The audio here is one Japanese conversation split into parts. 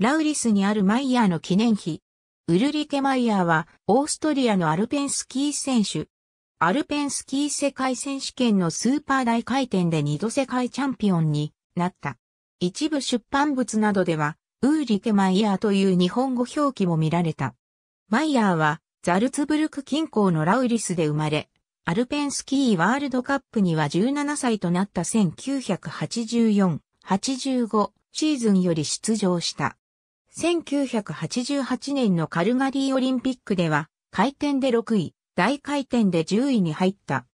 ラウリスにあるマイヤーの記念碑。ウルリケ・マイヤーは、オーストリアのアルペンスキー選手。アルペンスキー世界選手権のスーパー大回転で2度世界チャンピオンになった。一部出版物などでは、ウーリケ・マイヤーという日本語表記も見られた。マイヤーは、ザルツブルク近郊のラウリスで生まれ、アルペンスキーワールドカップには17歳となった1984、85シーズンより出場した。1988年のカルガリーオリンピックでは、回転で6位、大回転で10位に入った。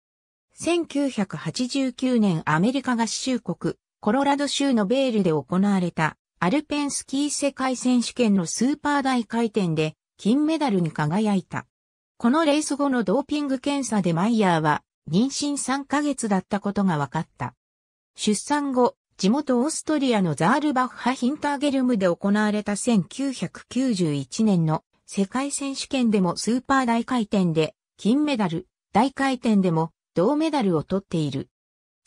1989年アメリカ合衆国、コロラド州のベールで行われた、アルペンスキー世界選手権のスーパー大回転で、金メダルに輝いた。このレース後のドーピング検査でマイヤーは、妊娠3ヶ月だったことが分かった。出産後、地元オーストリアのザールバッハ・ヒンターゲルムで行われた1991年の世界選手権でもスーパー大回転で金メダル、大回転でも銅メダルを取っている。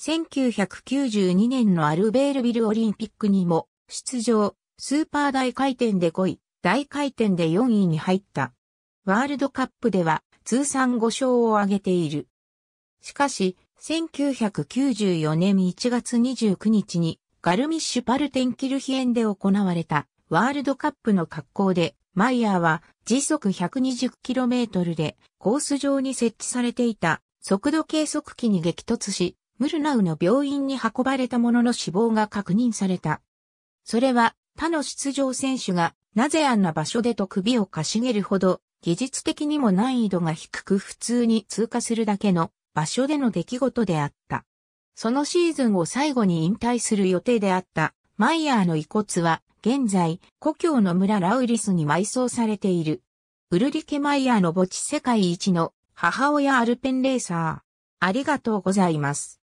1992年のアルベールビルオリンピックにも出場、スーパー大回転で5位、大回転で4位に入った。ワールドカップでは通算5勝を挙げている。しかし、1994年1月29日にガルミッシュパルテンキルヒエンで行われたワールドカップの格好でマイヤーは時速 120km でコース上に設置されていた速度計測器に激突し、ムルナウの病院に運ばれたものの死亡が確認された。それは他の出場選手がなぜあんな場所でと首をかしげるほど技術的にも難易度が低く普通に通過するだけの場所での出来事であった。そのシーズンを最後に引退する予定であったマイヤーの遺骨は現在故郷の村ラウリスに埋葬されている。ウルリケ・マイヤーの墓地世界一の母親アルペンレーサー。ありがとうございます。